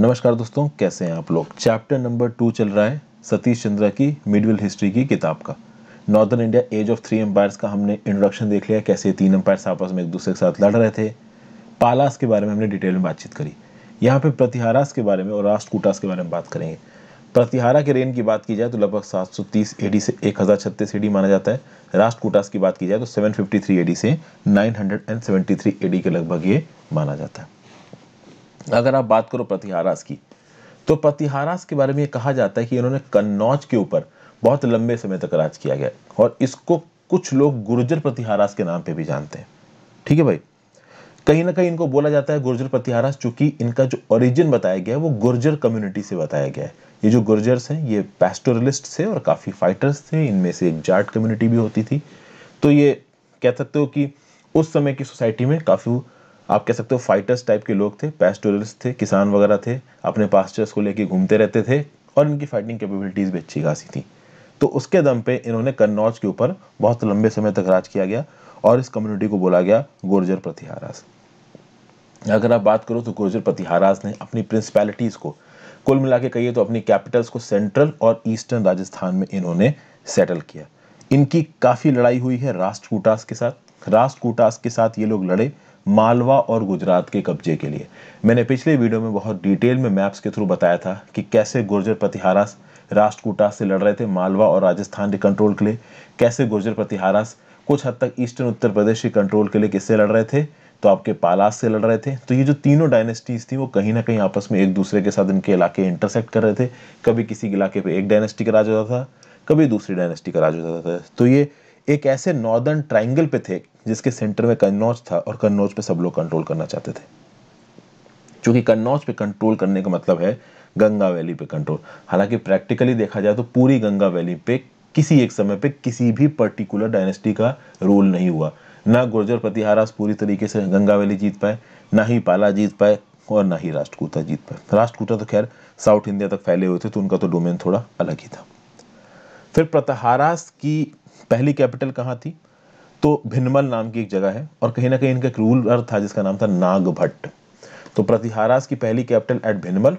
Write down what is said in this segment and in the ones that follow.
नमस्कार दोस्तों कैसे हैं आप लोग चैप्टर नंबर टू चल रहा है सतीश चंद्रा की मिडविल हिस्ट्री की किताब का northern India age of three empires का हमने इंट्रोडक्शन देख लिया कैसे तीन एम्पायर्स आपस में एक दूसरे के साथ लड़ रहे थे पालास के बारे में हमने डिटेल में बातचीत करी यहाँ पे प्रतिहारास के बारे में और राष्ट्रकूटास के बारे में बात करेंगे प्रतिहारा के रेन की बात की जाए तो लगभग तीस एडी से छत्तीस एडी माना जाता है राष्ट्रकूटास की बात की जाए तो 753 एडी से 973 एडी के लगभग ये माना जाता है अगर आप बात करो प्रतिहारास की तो प्रतिहारास के बारे में कहा जाता है कि इन्होंने कन्नौज के ऊपर बहुत लंबे समय तक राज किया गया और इसको कुछ लोग गुर्जर प्रतिहारास के नाम पे भी जानते हैं ठीक है भाई कहीं ना कहीं इनको बोला जाता है गुर्जर प्रतिहारास चूंकि इनका जो ओरिजिन बताया गया है वो गुर्जर कम्युनिटी से बताया गया है ये जो गुर्जर्स हैं ये पेस्टोरलिस्ट थे और काफ़ी फाइटर्स थे इनमें से एक जाट कम्युनिटी भी होती थी तो ये कह सकते हो कि उस समय की सोसाइटी में काफ़ी आप कह सकते हो फाइटर्स टाइप के लोग थे पेस्टोरल्स थे किसान वगैरह थे अपने पास्चर्स को लेके घूमते रहते थे और इनकी फाइटिंग कैपेबिलिटीज़ भी अच्छी खासी थी तो उसके दम पे इन्होंने कन्नौज के ऊपर बहुत लंबे समय तक राज किया गया और इस कम्युनिटी को बोला गया गुर्जर प्रतिहारास अगर आप बात करो तो गुर्जर प्रतिहारास ने अपनी प्रिंसिपैलिटीज़ को कुल मिला के कहिए तो अपनी कैपिटल्स को सेंट्रल और ईस्टर्न राजस्थान में इन्होंने सेटल किया इनकी काफ़ी लड़ाई हुई है राष्ट्रकूटास के साथ राष्ट्रकूटास के साथ ये लोग लड़े मालवा और गुजरात के कब्जे के लिए मैंने पिछले वीडियो में बहुत डिटेल में मैप्स के थ्रू बताया था कि कैसे गुर्जर प्रतिहारास राष्ट्रकूटा से लड़ रहे थे मालवा और राजस्थान के कंट्रोल के लिए कैसे गुर्जर प्रतिहारास कुछ हद तक ईस्टर्न उत्तर प्रदेश के कंट्रोल के लिए किससे लड़ रहे थे तो आपके पालास से लड़ रहे थे तो ये जो तीनों डायनेस्टीज थी वो कहीं ना कहीं आपस में एक दूसरे के साथ इनके इलाके इंटरसेक्ट कर रहे थे कभी किसी इलाके पर एक डायनेस्टी का राज होता था कभी दूसरी डायनेस्टी का राज होता था तो ये एक ऐसे नॉर्दर्न ट्राइंगल पे थे जिसके सेंटर में कन्नौज था और कन्नौज पे सब लोग कंट्रोल करना चाहते थे क्योंकि कन्नौज पे कंट्रोल करने का मतलब है गंगा वैली पे कंट्रोल हालांकि प्रैक्टिकली देखा जाए तो पूरी गंगा वैली पे किसी एक समय पे किसी भी पर्टिकुलर डायनेस्टी का रूल नहीं हुआ ना गुर्जर प्रतिहारास पूरी तरीके से गंगा वैली जीत पाए ना ही पाला जीत पाए और ना ही राष्ट्रकूटा जीत पाए राष्ट्रकूटा तो खैर साउथ इंडिया तक फैले हुए थे तो उनका तो डोमेन थोड़ा अलग ही था फिर प्रतहारास की पहली कैपिटल कहाँ थी तो भिनमल नाम की एक जगह है और कहीं ना कहीं इनका एक रूलर था जिसका नाम था नागभट्ट तो प्रतिहारास की पहली कैपिटल एट भिनमल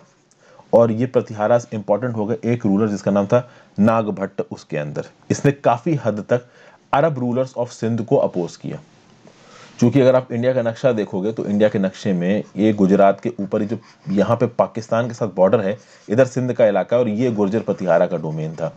और ये प्रतिहारास इंपॉर्टेंट हो गए एक रूलर जिसका नाम था नागभट्ट उसके अंदर इसने काफ़ी हद तक अरब रूलर्स ऑफ सिंध को अपोज किया क्योंकि अगर आप इंडिया का नक्शा देखोगे तो इंडिया के नक्शे में ये गुजरात के ऊपर जो यहाँ पे पाकिस्तान के साथ बॉर्डर है इधर सिंध का इलाका और ये गुर्जर प्रतिहारा का डोमेन था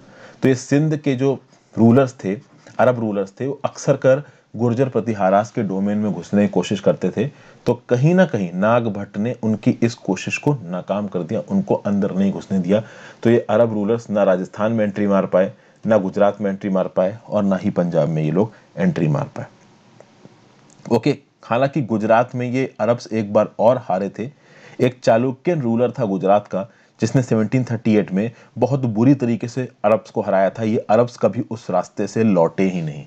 तो ये सिंध के जो रूलर्स थे अरब रूलर्स थे वो अक्सर कर गुर्जर प्रतिहारास के डोमेन में घुसने की कोशिश करते थे तो कहीं ना कहीं नाग भट्ट ने उनकी इस कोशिश को नाकाम कर दिया उनको अंदर नहीं घुसने दिया तो ये अरब रूलर्स ना राजस्थान में एंट्री मार पाए ना गुजरात में एंट्री मार पाए और ना ही पंजाब में ये लोग एंट्री मार पाए ओके हालांकि गुजरात में ये अरब्स एक बार और हारे थे एक चालुक्यन रूलर था गुजरात का जिसने 1738 में बहुत बुरी तरीके से अरब्स को हराया था ये अरब्स कभी उस रास्ते से लौटे ही नहीं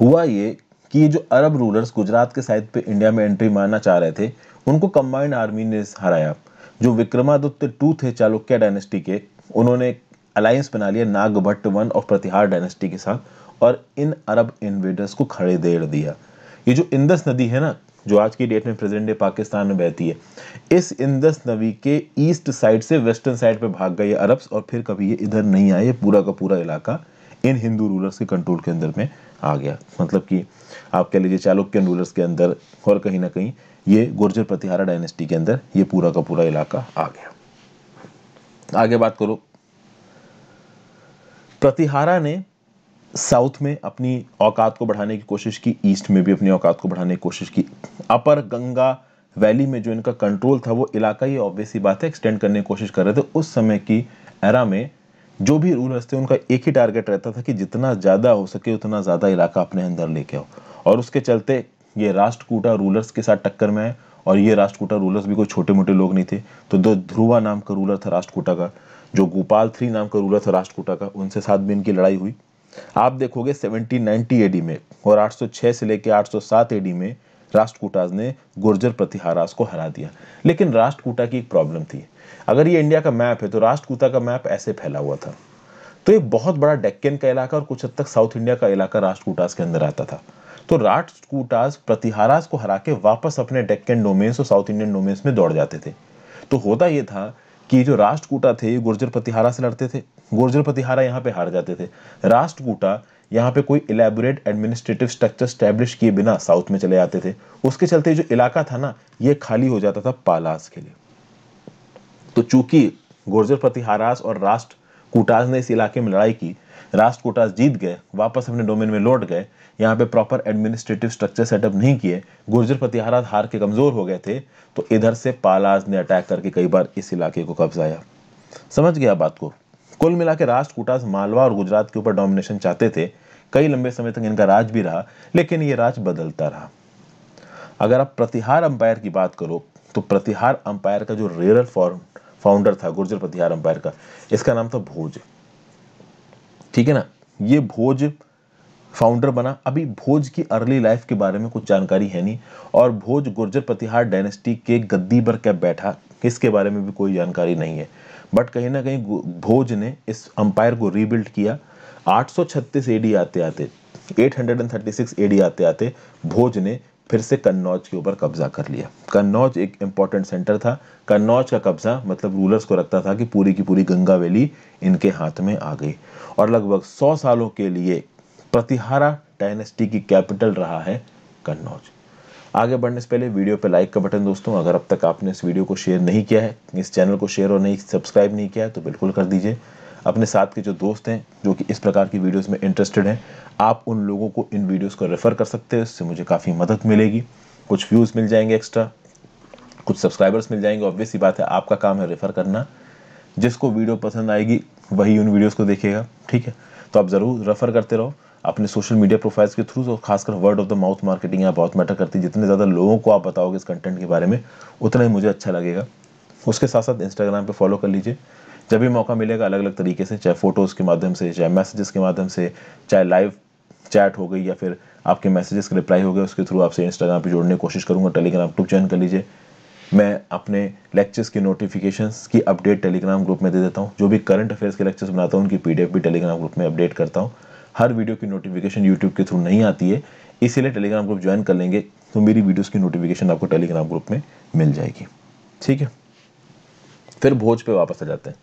हुआ ये कि ये जो अरब रूलर्स गुजरात के साइड पे इंडिया में एंट्री मारना चाह रहे थे उनको कंबाइंड आर्मी ने हराया जो विक्रमादित्य टू थे चालुक्य डायनेस्टी के उन्होंने अलायंस बना लिया नागभट्ट वन और प्रतिहार डायनेस्टी के साथ और इन अरब इन्वेडर्स को खड़े देड़ दिया ये जो इंदस नदी है ना जो आज की डेट में प्रेजेंट डे पाकिस्तान में बहती है इस इंदस नदी के ईस्ट साइड से वेस्टर्न साइड पे भाग गए अरब्स और फिर कभी ये इधर नहीं आए पूरा का पूरा इलाका इन हिंदू रूलर्स के कंट्रोल के अंदर में आ गया मतलब कि आप कह लीजिए चालुक्यन रूलर्स के अंदर और कहीं ना कहीं ये गुर्जर प्रतिहारा डायनेस्टी के अंदर ये पूरा का पूरा इलाका आ गया आगे बात करो प्रतिहारा ने साउथ में अपनी औकात को बढ़ाने की कोशिश की ईस्ट में भी अपनी औकात को बढ़ाने की कोशिश की अपर गंगा वैली में जो इनका कंट्रोल था वो इलाका ही ऑब्वियसली बात है एक्सटेंड करने की कोशिश कर रहे थे उस समय की एरा में जो भी रूलर्स थे उनका एक ही टारगेट रहता था कि जितना ज़्यादा हो सके उतना ज़्यादा इलाका अपने अंदर लेके आओ और उसके चलते ये राष्ट्रकूटा रूलर्स के साथ टक्कर में आए और ये राष्ट्रकूटा रूलर्स भी कोई छोटे मोटे लोग नहीं थे तो दो ध्रुवा नाम का रूलर था राष्ट्रकूटा का जो गोपाल थ्री नाम का रूलर था राष्ट्रकूटा का उनसे साथ भी इनकी लड़ाई हुई आप देखोगे 1790 एडी में और 806 से लेकर 807 एडी में राष्ट्रकूटाज ने गुर्जर प्रतिहारास को हरा दिया लेकिन राष्ट्रकूटा की एक प्रॉब्लम थी अगर ये इंडिया का मैप है तो राष्ट्रकूटा का मैप ऐसे फैला हुआ था तो ये बहुत बड़ा डेक्केन का इलाका और कुछ हद तक साउथ इंडिया का इलाका राष्ट्रकूटास के अंदर आता था तो राष्ट्रकूटास प्रतिहारास को हरा के वापस अपने डेक्केन डोमेन्स और साउथ इंडियन डोमेन्स में दौड़ जाते थे तो होता यह था कि जो राष्ट्रकूटा थे ये गुर्जर प्रतिहारा से लड़ते थे गुर्जर प्रतिहारा यहाँ पे हार जाते थे राष्ट्रकूटा यहाँ पे कोई इलेबोरेट एडमिनिस्ट्रेटिव स्ट्रक्चर स्टैब्लिश किए बिना साउथ में चले जाते थे उसके चलते जो इलाका था ना ये खाली हो जाता था पालास के लिए तो चूंकि गुर्जर प्रतिहारास और राष्ट्र कूटास ने इस इलाके में लड़ाई की राष्ट्रकोटास जीत गए वापस अपने डोमेन में लौट गए यहाँ पे प्रॉपर एडमिनिस्ट्रेटिव स्ट्रक्चर सेटअप नहीं किए गुर्जर प्रतिहारा हार के कमज़ोर हो गए थे तो इधर से पालाज ने अटैक करके कई बार इस इलाके को कब्जाया समझ गया बात को कुल मिला के राष्ट्रकूटास मालवा और गुजरात के ऊपर डोमिनेशन चाहते थे कई लंबे समय तक इनका राज भी रहा लेकिन ये राज बदलता रहा अगर आप प्रतिहार अंपायर की बात करो तो प्रतिहार अंपायर का जो रेरल फॉर्म फाउंडर था गुर्जर प्रतिहार अंपायर का इसका नाम था भोज ठीक है ना ये भोज फाउंडर बना अभी भोज की अर्ली लाइफ के बारे में कुछ जानकारी है नहीं और भोज गुर्जर प्रतिहार डायनेस्टी के गद्दी पर क्या बैठा इसके बारे में भी कोई जानकारी नहीं है बट कहीं ना कहीं भोज ने इस अंपायर को रीबिल्ड किया 836 एडी आते आते 836 एडी आते आते भोज ने फिर से कन्नौज के ऊपर कब्जा कर लिया कन्नौज एक इंपॉर्टेंट सेंटर था कन्नौज का कब्जा मतलब रूलर्स को रखता था कि पूरी की पूरी गंगा वैली इनके हाथ में आ गई और लगभग सौ सालों के लिए प्रतिहारा डायनेस्टी की कैपिटल रहा है कन्नौज आगे बढ़ने से पहले वीडियो पे लाइक का बटन दोस्तों अगर अब तक आपने इस वीडियो को शेयर नहीं किया है इस चैनल को शेयर और नहीं सब्सक्राइब नहीं किया है तो बिल्कुल कर दीजिए अपने साथ के जो दोस्त हैं जो कि इस प्रकार की वीडियोस में इंटरेस्टेड हैं आप उन लोगों को इन वीडियोस को रेफ़र कर सकते हैं इससे मुझे काफ़ी मदद मिलेगी कुछ व्यूज़ मिल जाएंगे एक्स्ट्रा कुछ सब्सक्राइबर्स मिल जाएंगे ऑब्वियस ही बात है आपका काम है रेफ़र करना जिसको वीडियो पसंद आएगी वही उन वीडियोज़ को देखेगा ठीक है तो आप ज़रूर रेफ़र करते रहो अपने सोशल मीडिया प्रोफाइल्स के थ्रू और खासकर word of the mouth marketing यहाँ बहुत मैटर करती है जितने ज़्यादा लोगों को आप बताओगे इस कंटेंट के बारे में उतना ही मुझे अच्छा लगेगा उसके साथ साथ इंस्टाग्राम पे फॉलो कर लीजिए जब भी मौका मिलेगा अलग अलग तरीके से चाहे फ़ोटोज़ के माध्यम से चाहे मैसेजेस के माध्यम से चाहे लाइव चैट हो गई या फिर आपके मैसेजेस के रिप्लाई हो गए उसके थ्रू आपसे इंस्टाग्राम पे जोड़ने की कोशिश करूँगा टेलीग्राम ग्रुप ज्वाइन कर लीजिए मैं अपने लेक्चर्स की नोटिफिकेशन की अपडेट टेलीग्राम ग्रुप में दे देता हूँ जो भी करंट अफेयर्स के लेक्चर्स बनाता हूँ उनकी पीडीएफ भी टेलीग्राम ग्रुप में अपडेट करता हूँ हर वीडियो की नोटिफिकेशन यूट्यूब के थ्रू नहीं आती है इसीलिए टेलीग्राम ग्रुप ज्वाइन कर लेंगे तो मेरी वीडियोज़ की नोटिफिकेशन आपको टेलीग्राम ग्रुप में मिल जाएगी ठीक है फिर भोज पे वापस आ जाते हैं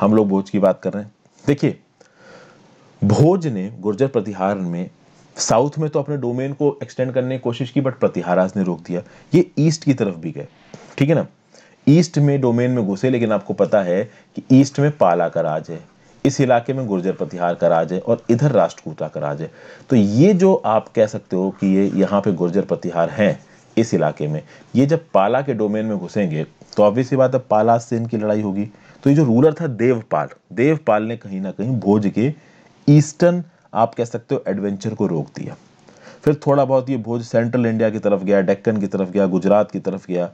हम लोग भोज की बात कर रहे हैं देखिए भोज ने गुर्जर प्रतिहार में साउथ में तो अपने डोमेन को एक्सटेंड करने की कोशिश की बट प्रतिहाराज ने रोक दिया ये ईस्ट की तरफ भी गए ठीक है ना ईस्ट में डोमेन में घुसे लेकिन आपको पता है कि ईस्ट में पाला का राज है इस इलाके में गुर्जर प्रतिहार का राज है और इधर राष्ट्रकूटा का राज है तो ये जो आप कह सकते हो कि ये यहाँ पे गुर्जर प्रतिहार हैं इस इलाके में ये जब पाला के डोमेन में घुसेंगे तो ऑब्वियसली बात है पाला से इनकी लड़ाई होगी तो ये जो रूलर था देवपाल देवपाल ने कहीं ना कहीं भोज के ईस्टर्न आप कह सकते हो एडवेंचर को रोक दिया फिर थोड़ा बहुत ये भोज सेंट्रल इंडिया की तरफ गया डेक्कन की तरफ गया गुजरात की तरफ गया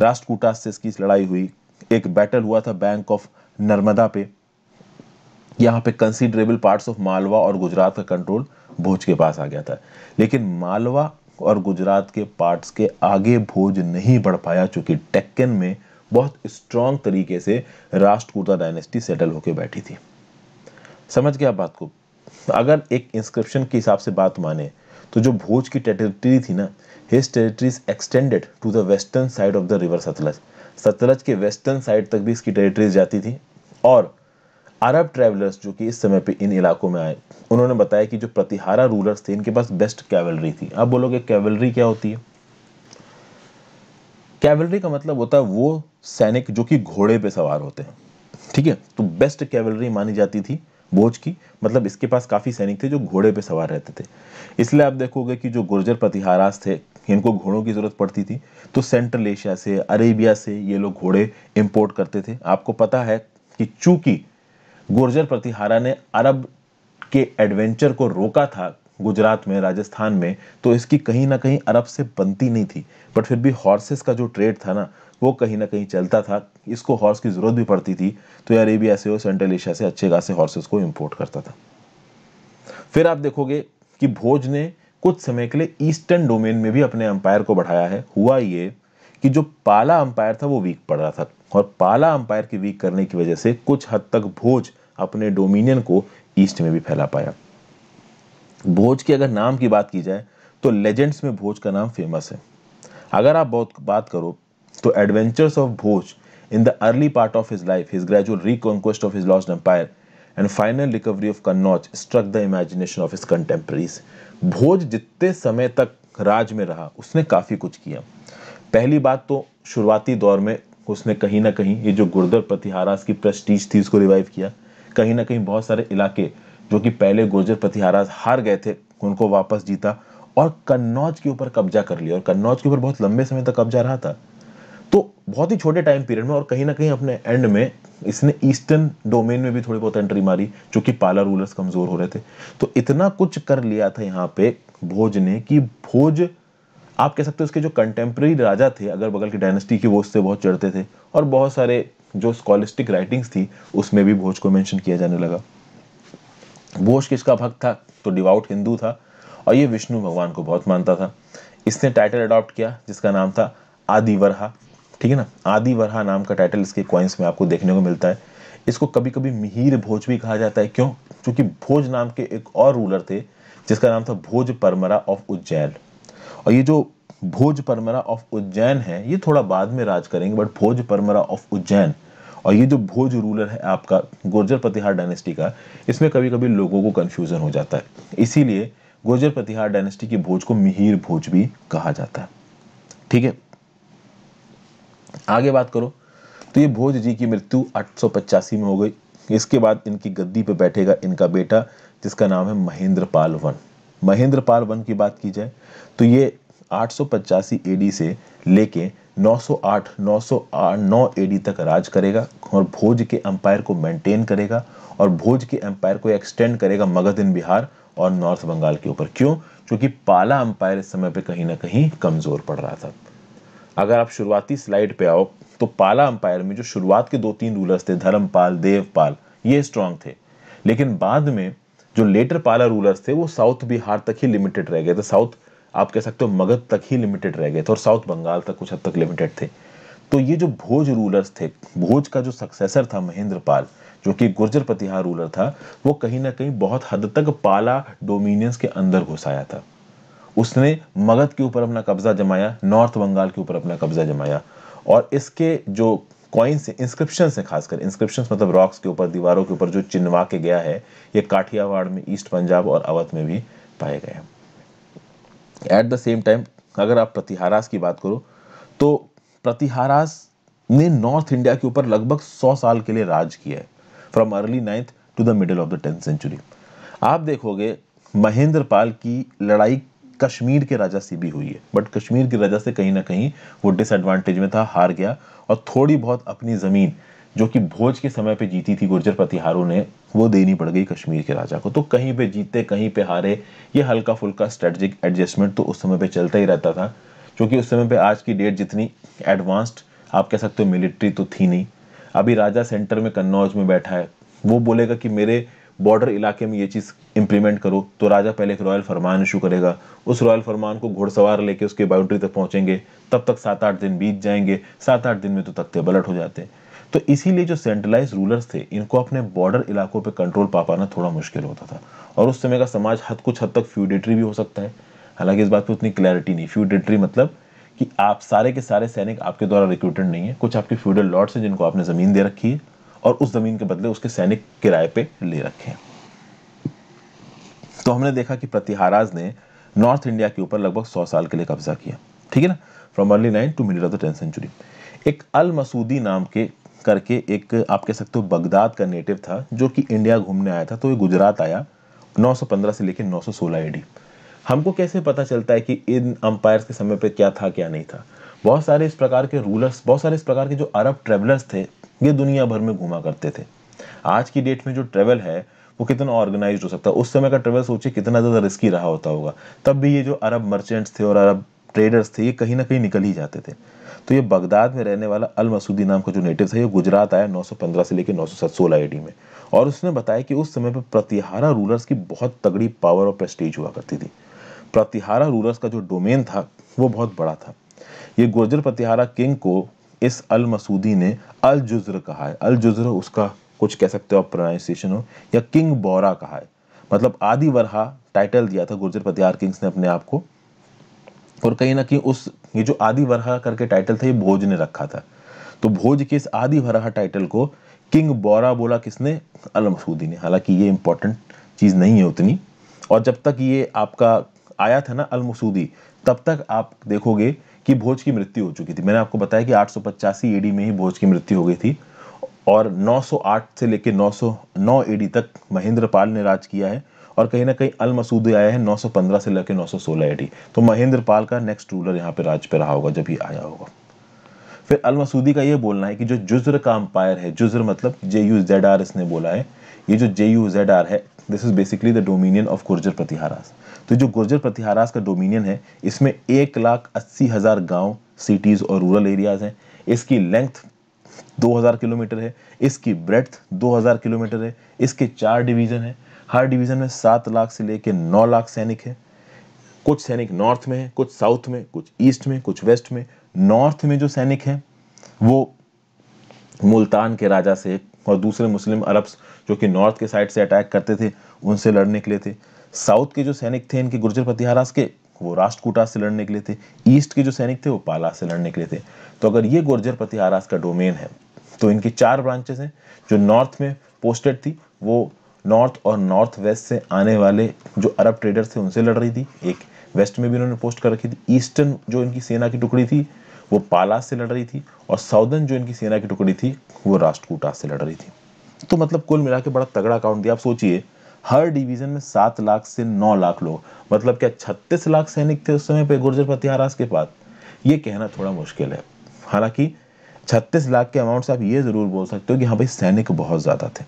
राष्ट्रकूटा से इसकी लड़ाई हुई एक बैटल हुआ था बैंक ऑफ नर्मदा पे यहाँ पे कंसिडरेबल पार्ट्स ऑफ मालवा और गुजरात का कंट्रोल भोज के पास आ गया था लेकिन मालवा और गुजरात के पार्ट्स के आगे भोज नहीं बढ़ पाया चूंकि डेक्कन में बहुत स्ट्रांग तरीके से राष्ट्रकूटा डायनेस्टी सेटल होकर बैठी थी समझ गया बात को अगर एक इंस्क्रिप्शन के हिसाब से बात माने तो जो भोज की टेरिटरी थी ना his territories extended to the western side of the river Sutlej Sutlej के वेस्टर्न साइड तक भी इसकी टेरिटरीज जाती थी और अरब ट्रेवलर्स जो कि इस समय पे इन इलाकों में आए उन्होंने बताया कि जो प्रतिहारा रूलर्स थे इनके पास बेस्ट कैवलरी थी आप बोलोगे कैवलरी क्या होती है कैवलरी का मतलब होता है वो सैनिक जो कि घोड़े पे सवार होते हैं ठीक है तो बेस्ट कैवलरी मानी जाती थी बोझ की मतलब इसके पास काफ़ी सैनिक थे जो घोड़े पे सवार रहते थे इसलिए आप देखोगे कि जो गुर्जर प्रतिहारास थे इनको घोड़ों की ज़रूरत पड़ती थी तो सेंट्रल एशिया से अरेबिया से ये लोग घोड़े इम्पोर्ट करते थे आपको पता है कि चूंकि गुर्जर प्रतिहारा ने अरब के एडवेंचर को रोका था गुजरात में राजस्थान में तो इसकी कहीं ना कहीं अरब से बनती नहीं थी बट फिर भी हॉर्सेस का जो ट्रेड था ना वो कहीं ना कहीं चलता था इसको हॉर्स की ज़रूरत भी पड़ती थी तो यार ये भी सेंट्रल एशिया से अच्छे खासे हॉर्सेस को इम्पोर्ट करता था फिर आप देखोगे कि भोज ने कुछ समय के लिए ईस्टर्न डोमेन में भी अपने अंपायर को बढ़ाया है हुआ ये कि जो पाला अंपायर था वो वीक पड़ रहा था और पाला अंपायर के वीक करने की वजह से कुछ हद तक भोज अपने डोमिनियन को ईस्ट में भी फैला पाया भोज की अगर नाम की बात की जाए तो लेजेंड्स में भोज का नाम फेमस है अगर आप बहुत बात करो तो adventures of Bhoj in the early part of his life his gradual reconquest of his lost empire and final recovery of Kannauj struck the imagination of his contemporaries Bhoj जितने समय तक राज में रहा उसने काफ़ी कुछ किया पहली बात तो शुरुआती दौर में उसने कहीं ना कहीं ये जो गुर्दर प्रतिहारास की प्रस्टीज थी उसको रिवाइव किया कहीं ना कहीं बहुत सारे इलाके जो कि पहले गुर्जर प्रतिहारा हार गए थे उनको वापस जीता और कन्नौज के ऊपर कब्जा कर लिया और कन्नौज के ऊपर बहुत लंबे समय तक कब्जा रहा था तो बहुत ही छोटे टाइम पीरियड में और कहीं ना कहीं अपने एंड में इसने ईस्टर्न डोमेन में भी थोड़ी बहुत एंट्री मारी जो कि पाला रूलर्स कमजोर हो रहे थे तो इतना कुछ कर लिया था यहाँ पे भोज ने कि भोज आप कह सकते हो उसके जो कंटेम्प्रेरी राजा थे अगर बगल की डायनेस्टी की वो उससे बहुत चढ़ते थे और बहुत सारे जो स्कॉलिस्टिक राइटिंग्स थी उसमें भी भोज को मैंशन किया जाने लगा बोस किसका भक्त था तो डिवाउट हिंदू था और ये विष्णु भगवान को बहुत मानता था इसने टाइटल अडॉप्ट किया जिसका नाम था आदिवरहा ठीक है ना आदिवरहा नाम का टाइटल इसके क्वाइंस में आपको देखने को मिलता है इसको कभी कभी मिहिर भोज भी कहा जाता है क्यों क्योंकि भोज नाम के एक और रूलर थे जिसका नाम था भोज परमरा ऑफ उज्जैन और ये जो भोज परमरा ऑफ उज्जैन है ये थोड़ा बाद में राज करेंगे बट भोज परमरा ऑफ उज्जैन और ये जो भोज रूलर है आपका गुर्जर प्रतिहार डायनेस्टी का इसमें कभी कभी लोगों को कन्फ्यूज़न हो जाता है इसीलिए गुर्जर प्रतिहार डायनेस्टी के भोज को मिहिर भोज भी कहा जाता है ठीक है आगे बात करो तो ये भोज जी की मृत्यु आठ में हो गई इसके बाद इनकी गद्दी पर बैठेगा इनका बेटा जिसका नाम है महेंद्र पाल वन महेंद्र पाल वन की बात की जाए तो ये आठ एडी से लेके 908 909 एडी तक राज करेगा और भोज के एम्पायर को मेंटेन करेगा और भोज के एम्पायर को एक्सटेंड करेगा मगध इन बिहार और नॉर्थ बंगाल के ऊपर क्यों क्योंकि पाला अंपायर इस समय पे कहीं ना कहीं कमज़ोर पड़ रहा था अगर आप शुरुआती स्लाइड पे आओ तो पाला अंपायर में जो शुरुआत के दो तीन रूलर्स थे धर्मपाल देवपाल ये स्ट्रांग थे लेकिन बाद में जो लेटर पाला रूलर्स थे वो साउथ बिहार तक ही लिमिटेड रह गए थे साउथ आप कह सकते हो मगध तक ही लिमिटेड रह गए थे और साउथ बंगाल तक कुछ हद तक लिमिटेड थे तो ये जो भोज रूलर्स थे भोज का जो सक्सेसर था महेंद्र पाल जो कि गुर्जर प्रतिहार रूलर था वो कहीं ना कहीं बहुत हद तक पाला डोमिनियंस के अंदर घुसाया था उसने मगध के ऊपर अपना कब्जा जमाया नॉर्थ बंगाल के ऊपर अपना कब्जा जमाया और इसके जो कॉइन्स इंस्क्रिप्शन है खासकर इंस्क्रिप्शन मतलब रॉक्स के ऊपर दीवारों के ऊपर जो चिन्हवा के गया है ये काठियावाड़ में ईस्ट पंजाब और अवध में भी पाए गए हैं एट द सेम टाइम अगर आप प्रतिहारास की बात करो तो प्रतिहारास ने नॉर्थ इंडिया के ऊपर लगभग सौ साल के लिए राज किया है from early ninth to the middle of the tenth century आप देखोगे महेंद्र पाल की लड़ाई कश्मीर के राजा से भी हुई है बट कश्मीर के राजा से कहीं ना कहीं वो डिसएडवांटेज में था हार गया और थोड़ी बहुत अपनी ज़मीन जो कि भोज के समय पे जीती थी गुर्जर प्रतिहारों ने वो देनी पड़ गई कश्मीर के राजा को तो कहीं पे जीते कहीं पे हारे ये हल्का फुल्का स्ट्रेटजिक एडजस्टमेंट तो उस समय पे चलता ही रहता था क्योंकि उस समय पे आज की डेट जितनी एडवांस्ड आप कह सकते हो मिलिट्री तो थी नहीं अभी राजा सेंटर में कन्नौज में बैठा है वो बोलेगा कि मेरे बॉर्डर इलाके में ये चीज़ इम्प्लीमेंट करो तो राजा पहले एक रॉयल फरमान इशू करेगा उस रॉयल फरमान को घुड़सवार लेके उसके बाउंड्री तक पहुंचेंगे तब तक सात आठ दिन बीत जाएंगे सात आठ दिन में तो तख्ते बलट हो जाते हैं तो इसीलिए जो सेंट्रलाइज रूलर्स थे इनको अपने बॉर्डर इलाकों पर कंट्रोल पा पाना थोड़ा मुश्किल होता था और उस समय का समाज हद कुछ हद तक फ्यूडेटरी भी हो सकता है हालांकि इस बात पर उतनी क्लैरिटी नहीं फ्यूडेटरी मतलब कि आप सारे के सारे सैनिक आपके द्वारा रिक्रूटेड नहीं है कुछ आपके फ्यूडल लॉर्ड्स हैं जिनको आपने ज़मीन दे रखी है और उस ज़मीन के बदले उसके सैनिक किराए पे ले रखे हैं तो हमने देखा कि प्रतिहाराज ने नॉर्थ इंडिया के ऊपर लगभग सौ साल के लिए कब्जा किया ठीक है ना from early nine to middle of the tenth century एक अल मसूदी नाम के करके एक आप कह सकते हो बगदाद का नेटिव था जो कि इंडिया घूमने आया था तो ये गुजरात आया 915 से लेकर 916 सौ हमको कैसे पता चलता है कि इन अंपायर्स के समय पर क्या था क्या नहीं था बहुत सारे इस प्रकार के रूलर्स बहुत सारे इस प्रकार के जो अरब ट्रेवलर्स थे ये दुनिया भर में घूमा करते थे आज की डेट में जो ट्रेवल है वो कितना ऑर्गेनाइज हो सकता है उस समय का ट्रेवल सोचिए कितना ज़्यादा रिस्की रहा होता होगा तब भी ये जो अरब मर्चेंट्स थे और अरब ट्रेडर्स थे ये कहीं ना कहीं निकल ही जाते थे तो ये बगदाद में रहने वाला अल मसूदी नाम का जो नेटिव था ये गुजरात आया 915 से लेकर 916 एडी में और उसने बताया कि उस समय पर प्रतिहारा रूलर्स की बहुत तगड़ी पावर और प्रेस्टीज हुआ करती थी प्रतिहारा रूलर्स का जो डोमेन था वो बहुत बड़ा था ये गुर्जर प्रतिहारा किंग को इस अल मसूदी ने अल जुजर कहा है अल जुजर उसका कुछ कह सकते हो आप प्रोनाउंसिएशन हो या किंग बोरा कहा है मतलब आदि वरहा टाइटल दिया था गुर्जर प्रतिहार किंग्स ने अपने आप को और कहीं ना कहीं उस ये जो आदि वरहा करके टाइटल था ये भोज ने रखा था तो भोज के इस आदि वरहा टाइटल को किंग बोरा बोला किसने अल मसूदी ने हालांकि ये इंपॉर्टेंट चीज़ नहीं है उतनी और जब तक ये आपका आया था ना अल मसूदी तब तक आप देखोगे कि भोज की मृत्यु हो चुकी थी मैंने आपको बताया कि आठ सौ पचासी एडी में ही भोज की मृत्यु हो गई थी और 908 से लेकर 909 एडी तक महेंद्र पाल ने राज किया है और कहीं ना कहीं अल मसूदी आया है 915 से लेकर 916 एडी तो महेंद्र पाल का नेक्स्ट रूलर यहाँ पे राज पे रहा होगा जब ही आया होगा फिर अल मसूदी का ये बोलना है कि जो जुज्र का अंपायर है जुज्र मतलब जे यू जेड आर इसने बोला है ये जो जे यू जेड आर है this is basically the dominion of Gurjar Pratiharas तो जो गुर्जर प्रतिहारास का डोमिनियन है इसमें एक लाख अस्सी हज़ार गाँव सिटीज़ और रूरल एरियाज़ हैं इसकी लेंथ 2000 किलोमीटर है इसकी ब्रेथ 2000 किलोमीटर है इसके चार डिवीज़न हैं हर डिवीज़न में सात लाख से लेकर नौ लाख सैनिक हैं कुछ सैनिक नॉर्थ में हैं कुछ साउथ में कुछ ईस्ट में कुछ वेस्ट में नॉर्थ में जो सैनिक हैं वो मुल्तान के राजा से और दूसरे मुस्लिम अरब्स जो कि नॉर्थ के साइड से अटैक करते थे उनसे लड़ने के लिए थे साउथ के जो सैनिक थे इनके गुर्जर प्रतिहारास के वो राष्ट्रकूटा से लड़ने के लिए थे ईस्ट के जो सैनिक थे वो पाला से लड़ने के लिए थे तो अगर ये गुर्जर प्रतिहारास का डोमेन है तो इनकी चार ब्रांचेस हैं जो नॉर्थ में पोस्टेड थी वो नॉर्थ और नॉर्थ वेस्ट से आने वाले जो अरब ट्रेडर्स थे उनसे लड़ रही थी एक वेस्ट में भी उन्होंने पोस्ट कर रखी थी ईस्टर्न जो इनकी सेना की टुकड़ी थी वो पालास से लड़ रही थी और साउदर्न जो इनकी सेना की टुकड़ी थी वो राष्ट्रकूटा से लड़ रही थी तो मतलब कुल मिला के बड़ा तगड़ा अकाउंट दिया आप सोचिए हर डिवीजन में सात लाख से नौ लाख लोग मतलब क्या छत्तीस लाख सैनिक थे उस समय पे गुर्जर प्रतिहारास के पास ये कहना थोड़ा मुश्किल है हालांकि छत्तीस लाख के अमाउंट से आप ये ज़रूर बोल सकते हो कि हाँ भाई सैनिक बहुत ज़्यादा थे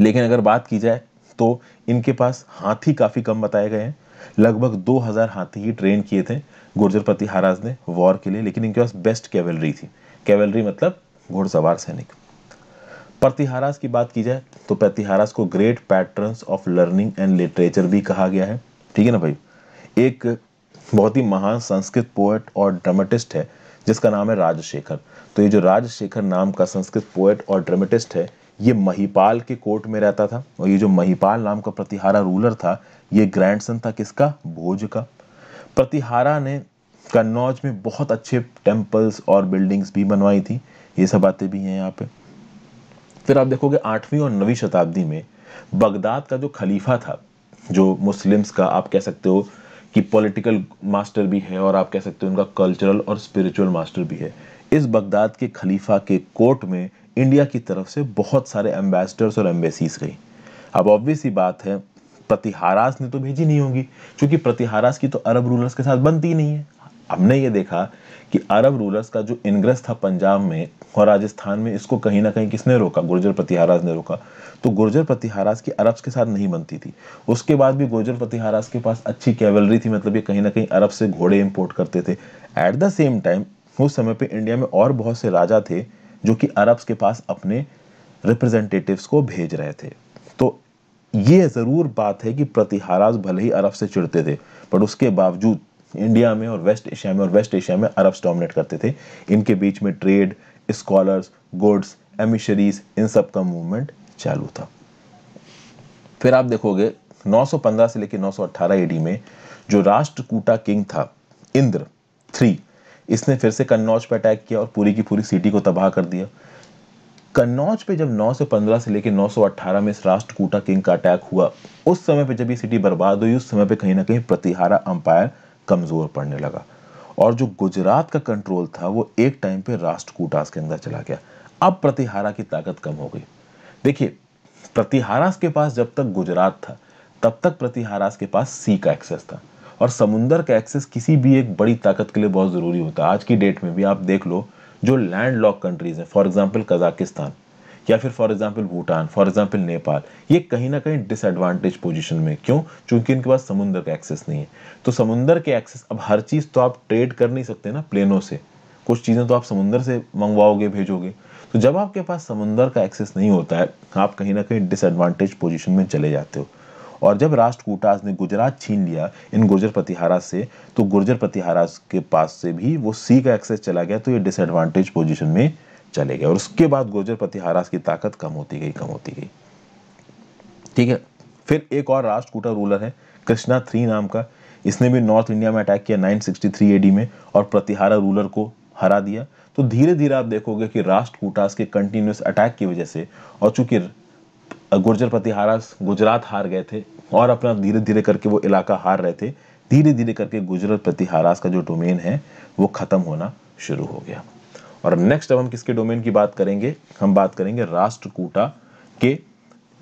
लेकिन अगर बात की जाए तो इनके पास हाथी काफ़ी कम बताए गए हैं लगभग 2000 हाथी ही ट्रेन किए थे गुर्जर प्रतिहाराज ने वॉर के लिए लेकिन इनके पास बेस्ट कैवलरी थी कैवलरी मतलब घोड़सवार सैनिक प्रतिहाराज की बात की जाए तो प्रतिहाराज को great patron of learning and literature भी कहा गया है ठीक है ना भाई एक बहुत ही महान संस्कृत पोएट और ड्रामेटिस्ट है जिसका नाम है राजशेखर तो ये जो राजशेखर नाम का संस्कृत पोएट और ड्रामेटिस्ट है ये महिपाल के कोर्ट में रहता था और ये जो महिपाल नाम का प्रतिहारा रूलर था ये ग्रैंडसन था किसका भोज का प्रतिहारा ने कन्नौज में बहुत अच्छे टेम्पल्स और बिल्डिंग्स भी बनवाई थी ये सब बातें भी हैं यहाँ पे फिर आप देखोगे आठवीं और नवीं शताब्दी में बगदाद का जो खलीफा था जो मुस्लिम्स का आप कह सकते हो कि पॉलिटिकल मास्टर भी है और आप कह सकते हो उनका कल्चरल और स्पिरिचुअल मास्टर भी है इस बगदाद के खलीफा के कोर्ट में इंडिया की तरफ से बहुत सारे एम्बेसडर्स और एम्बेसीज गई अब ऑब्वियस ही बात है प्रतिहारास ने तो भेजी नहीं होगी क्योंकि प्रतिहारास की तो अरब रूलर्स के साथ बनती ही नहीं है हमने ये देखा कि अरब रूलर्स का जो इंग्रेस था पंजाब में और राजस्थान में इसको कहीं ना कहीं किसने रोका गुर्जर प्रतिहारास ने रोका तो गुर्जर प्रतिहारास की अरब्स के साथ नहीं बनती थी उसके बाद भी गुर्जर प्रतिहारास के पास अच्छी कैवलरी थी मतलब ये कहीं ना कहीं अरब से घोड़े इम्पोर्ट करते थे एट द सेम टाइम उस समय पर इंडिया में और बहुत से राजा थे जो कि अरब्स के पास अपने रिप्रेजेंटेटिव्स को भेज रहे थे तो ये ज़रूर बात है कि प्रतिहाराज भले ही अरब से चिड़ते थे बट उसके बावजूद इंडिया में और वेस्ट एशिया में और वेस्ट एशिया में अरब्स डोमिनेट करते थे इनके बीच में ट्रेड स्कॉलर्स गुड्स एमिशरीज इन सब का मूवमेंट चालू था फिर आप देखोगे 915 से लेकर 918 एडी में जो राष्ट्रकूटा किंग था इंद्र थ्री इसने फिर से कन्नौज पर अटैक किया और पूरी की पूरी सिटी को तबाह कर दिया कन्नौज पे जब 915 से लेकर 918 में इस राष्ट्रकूटा किंग का अटैक हुआ उस समय पे जब ये सिटी बर्बाद हुई उस समय पे कहीं ना कहीं प्रतिहारा अंपायर कमज़ोर पड़ने लगा और जो गुजरात का कंट्रोल था वो एक टाइम पे राष्ट्रकूटास के अंदर चला गया अब प्रतिहारा की ताकत कम हो गई देखिए प्रतिहारास के पास जब तक गुजरात था तब तक प्रतिहारास के पास सी का एक्सेस था और समुंदर का एक्सेस किसी भी एक बड़ी ताकत के लिए बहुत ज़रूरी होता है आज की डेट में भी आप देख लो जो लैंड लॉक कंट्रीज़ हैं फॉर एग्जाम्पल कजाकिस्तान या फिर for example Bhutan for example Nepal ये कहीं ना कहीं डिसएडवांटेज पोजिशन में क्यों चूंकि इनके पास समुंदर का एक्सेस नहीं है तो समुंदर के एक्सेस अब हर चीज़ तो आप ट्रेड कर नहीं सकते ना प्लेनों से कुछ चीज़ें तो आप समुंदर से मंगवाओगे भेजोगे तो जब आपके पास समुंदर का एक्सेस नहीं होता है आप कहीं ना कहीं डिसएडवांटेज पोजिशन में चले जाते हो और जब राष्ट्रकूटास ने गुजरात छीन लिया इन गुर्जर प्रतिहारा से तो गुर्जर प्रतिहारा के पास से भी वो सी का एक्सेस चला गया तो ये डिसएडवांटेज पोजिशन में चले गए और उसके बाद गुर्जर प्रतिहारास की ताकत कम होती गई कम होती गई ठीक है फिर एक और राष्ट्रकूटा रूलर है कृष्णा थ्री नाम का इसने भी नॉर्थ इंडिया में अटैक किया 963 एडी में और प्रतिहारा रूलर को हरा दिया तो धीरे धीरे आप देखोगे कि राष्ट्रकूटास के कंटिन्यूस अटैक की वजह से और चूंकि गुर्जर प्रतिहारास गुजरात हार गए थे और अपना धीरे धीरे करके वो इलाका हार रहे थे धीरे धीरे करके गुजरात प्रतिहारास का जो डोमेन है वो ख़त्म होना शुरू हो गया और नेक्स्ट अब हम किसके डोमेन की बात करेंगे हम बात करेंगे राष्ट्रकूटा के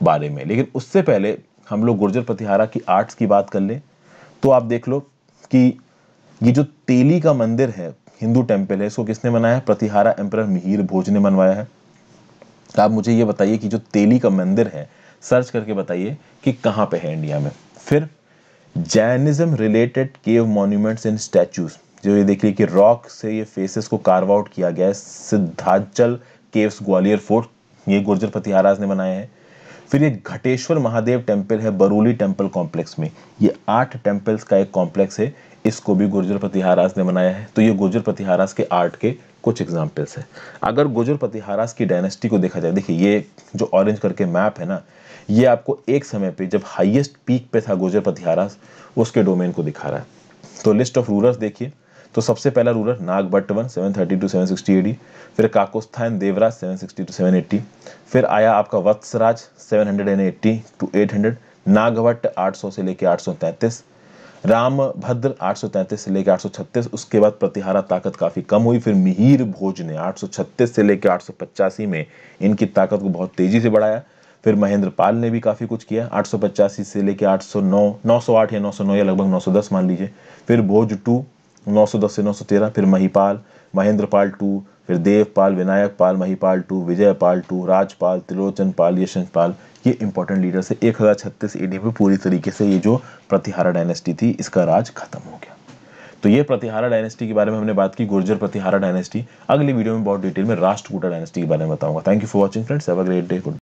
बारे में लेकिन उससे पहले हम लोग गुर्जर प्रतिहारा की आर्ट्स की बात कर लें तो आप देख लो कि ये जो तेली का मंदिर है हिंदू टेम्पल है इसको किसने बनाया प्रतिहारा एम्पर मिहिर भोज ने बनवाया है तो आप मुझे ये बताइए कि जो तेली का मंदिर है सर्च करके बताइए कि कहाँ पे है इंडिया में फिर Jainism related cave monuments and statues जो ये देखिए कि रॉक से ये फेसेस को कार्व आउट किया गया है सिद्धांचल केव्स ग्वालियर फोर्ट ये गुर्जर फतिहाराज ने बनाए हैं फिर ये घटेश्वर महादेव टेम्पल है बरूली टेम्पल कॉम्प्लेक्स में ये आठ टेम्पल्स का एक कॉम्प्लेक्स है इसको भी गुर्जर प्रतिहाराज ने बनाया है तो ये गुर्जर प्रतिहाराज के आर्ट के कुछ एग्जाम्पल्स है अगर गुजर प्रतिहारास की डायनेस्टी को देखा जाए देखिए ये जो ऑरेंज करके मैप है ना ये आपको एक समय पे जब हाईएस्ट पीक पे था गुजर प्रतिहारास उसके डोमेन को दिखा रहा है तो लिस्ट ऑफ रूलर्स देखिए तो सबसे पहला ruler Nagabhata one thirty to seven sixty AD फिर Kakustha Devraj seven sixty to seven eighty फिर आया आपका Vatsaraj seven hundred and eighty to eight hundred Nagabhata आठ सौ से लेके तैंतीस राम भद्र आठ से लेकर 836 उसके बाद प्रतिहारा ताकत काफ़ी कम हुई फिर मिहिर भोज ने 836 से लेकर 885 में इनकी ताकत को बहुत तेज़ी से बढ़ाया फिर महेंद्र पाल ने भी काफ़ी कुछ किया आठ से लेकर 809 908 या 909 या लगभग 910 मान लीजिए फिर भोज टू 910 से 913 फिर महिपाल महेंद्र पाल टू फिर देवपाल विनायक पाल महिपाल टू विजय पाल टू राजपाल त्रिलोचन पाल पाल ये इंपॉर्टेंट लीडर से एक हज़ार छत्तीस ईडी में पूरी तरीके से ये जो प्रतिहारा डायनेस्टी थी इसका राज खत्म हो गया तो ये प्रतिहारा डायनेस्टी के बारे में हमने बात की गुर्जर प्रतिहारा डायनेस्टी अगली वीडियो में बहुत डिटेल में राष्ट्रकूटा डायनेस्टी के बारे में बताऊंगा thank you for watching friends a great day good